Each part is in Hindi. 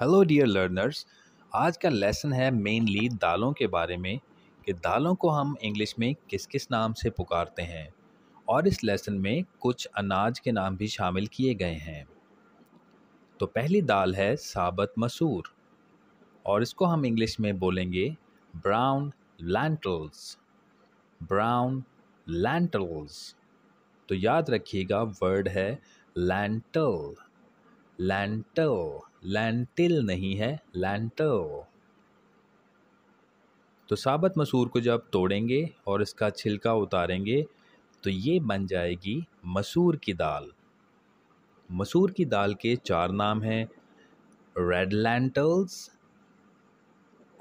हेलो डियर लर्नर्स आज का लेसन है मेनली दालों के बारे में कि दालों को हम इंग्लिश में किस किस नाम से पुकारते हैं और इस लेसन में कुछ अनाज के नाम भी शामिल किए गए हैं तो पहली दाल है साबत मसूर और इसको हम इंग्लिश में बोलेंगे ब्राउन लैंटल्स ब्राउन लैंटल्स तो याद रखिएगा वर्ड है लैंटल लैंटल लैंटिल नहीं है लैंटो तो साबत मसूर को जब तोड़ेंगे और इसका छिलका उतारेंगे तो ये बन जाएगी मसूर की दाल मसूर की दाल के चार नाम हैं red lentils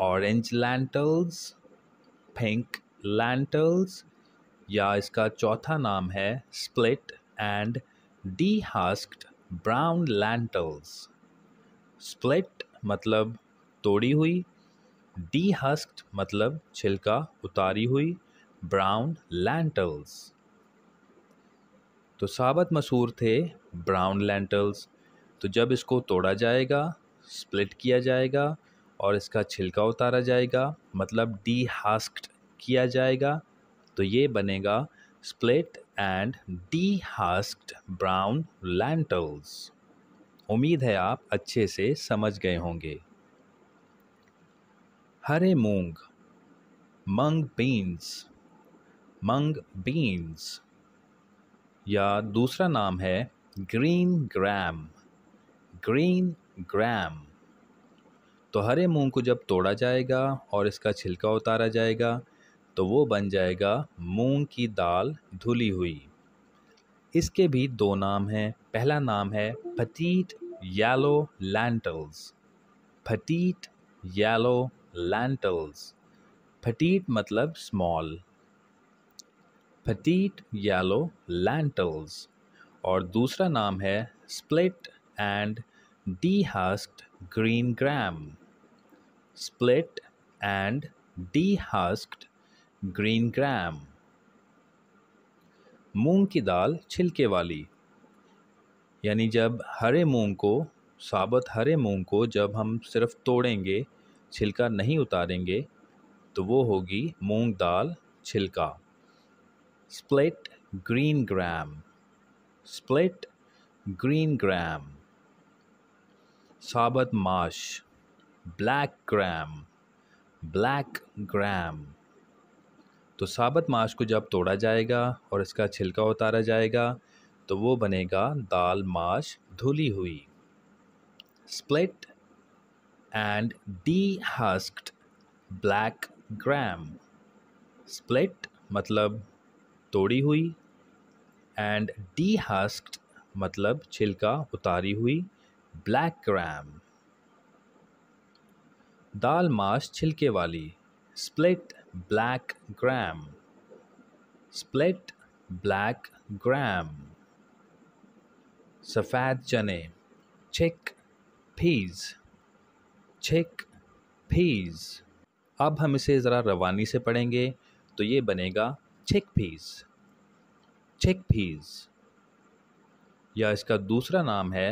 orange lentils pink lentils या इसका चौथा नाम है split and dehusked brown lentils split मतलब तोड़ी हुई डी हस्क्ड मतलब छिलका उतारी हुई ब्राउन लैंटल्स तो साबत मसूर थे ब्राउन लैंटल्स तो जब इसको तोड़ा जाएगा स्प्लिट किया जाएगा और इसका छिलका उतारा जाएगा मतलब डी हास्क्ड किया जाएगा तो ये बनेगा split and dehusked brown lentils उम्मीद है आप अच्छे से समझ गए होंगे हरे मूंग मंग बीन्स मंग बीन्स या दूसरा नाम है ग्रीन ग्राम ग्रीन ग्राम तो हरे मूंग को जब तोड़ा जाएगा और इसका छिलका उतारा जाएगा तो वो बन जाएगा मूंग की दाल धुली हुई इसके भी दो नाम हैं पहला नाम है फटीट येलो लैंटल्स फटीट येलो लैंटल्स फटीट मतलब स्मॉल फटीट येलो लैंटल्स और दूसरा नाम है split and dehusked green gram split and dehusked green gram मूंग की दाल छिलके वाली यानी जब हरे मूंग को साबत हरे मूंग को जब हम सिर्फ तोड़ेंगे छिलका नहीं उतारेंगे तो वो होगी मूंग दाल छिलका split green gram split green gram साबत माश ब्लैक ग्राम ब्लैक ग्राम तो साबत माश को जब तोड़ा जाएगा और इसका छिलका उतारा जाएगा तो वो बनेगा दाल माश धुली हुई split and dehusked black gram split मतलब तोड़ी हुई एंड डी हस्क्ड मतलब छिलका उतारी हुई ब्लैक ग्राम दाल माश छिलके वाली split black gram, split black gram, सफ़ेद चने चिक पीज चिक पीज अब हम इसे ज़रा रवानी से पढ़ेंगे तो ये बनेगा चिक पीज चिक पीज या इसका दूसरा नाम है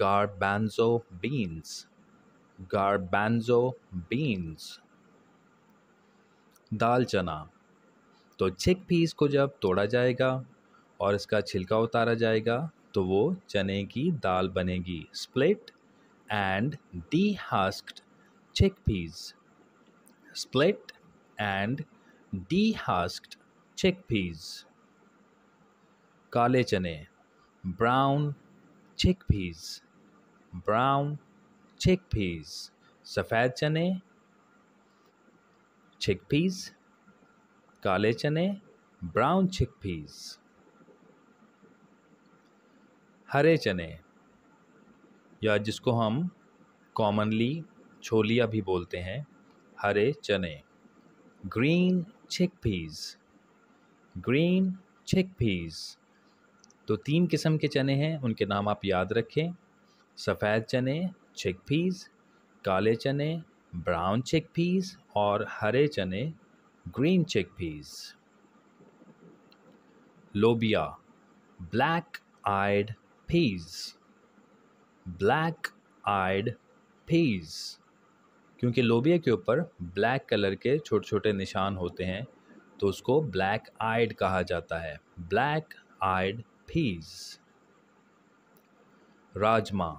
गारबैंजो बीन्स गारबैंजो बीन्स दाल चना तो चिक पीस को जब तोड़ा जाएगा और इसका छिलका उतारा जाएगा तो वो चने की दाल बनेगी split and dehusked chickpeas split and dehusked chickpeas काले चने ब्राउन चिक पीस ब्राउन चिक पीस सफ़ेद चने chickpeas, काले चने ब्राउन chickpeas, हरे चने या जिसको हम कॉमनली छोलिया भी बोलते हैं हरे चने ग्रीन chickpeas, ग्रीन chickpeas. तो तीन किस्म के चने हैं उनके नाम आप याद रखें सफ़ेद चने चिकपीस काले चने ब्राउन चिकपीस और हरे चने ग्रीन चिकपीज लोबिया black eyed peas black eyed peas क्योंकि लोबिया के ऊपर ब्लैक कलर के छोटे छोटे निशान होते हैं तो उसको ब्लैक आइड कहा जाता है ब्लैक आइड पीज राजमा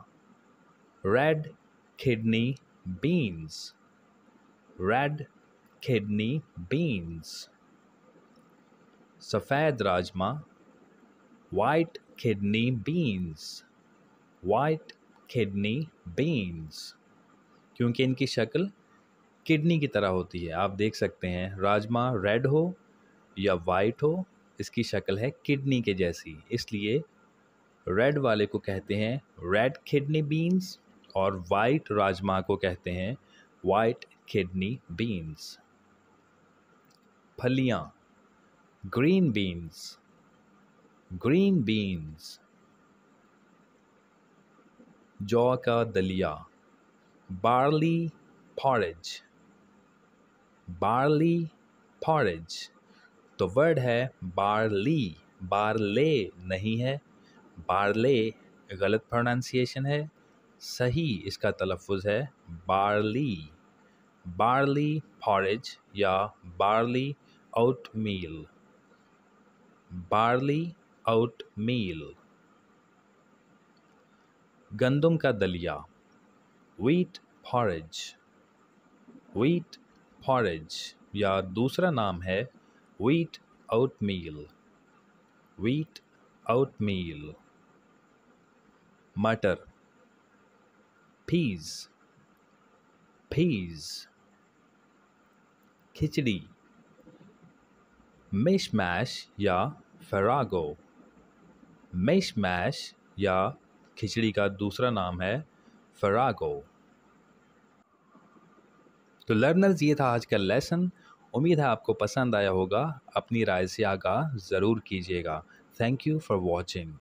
red kidney beans red kidney beans सफ़ेद राजमा white kidney beans white kidney beans क्योंकि इनकी शक्ल किडनी की तरह होती है आप देख सकते हैं राजमा रेड हो या वाइट हो इसकी शक्ल है किडनी के जैसी इसलिए रेड वाले को कहते हैं रेड किडनी बीन्स और वाइट राजमा को कहते हैं white kidney beans. Phaliyan, green beans, green beans. Jaw ka dalia, barley porridge barley porridge तो वर्ड है barley बारले नहीं है बारले गलत प्रोनाउंसिएशन है सही इसका तलफ़ है बारली बार्ली porridge या barley oatmeal barley oatmeal गंदम का दलिया wheat porridge wheat porridge या दूसरा नाम है wheat oatmeal wheat oatmeal मटर peas peas खिचड़ी मैश या फरागो मैश या खिचड़ी का दूसरा नाम है फरागो तो लर्नर्स ये था आज का लेसन उम्मीद है आपको पसंद आया होगा अपनी राय से आगाह ज़रूर कीजिएगा थैंक यू फॉर वॉचिंग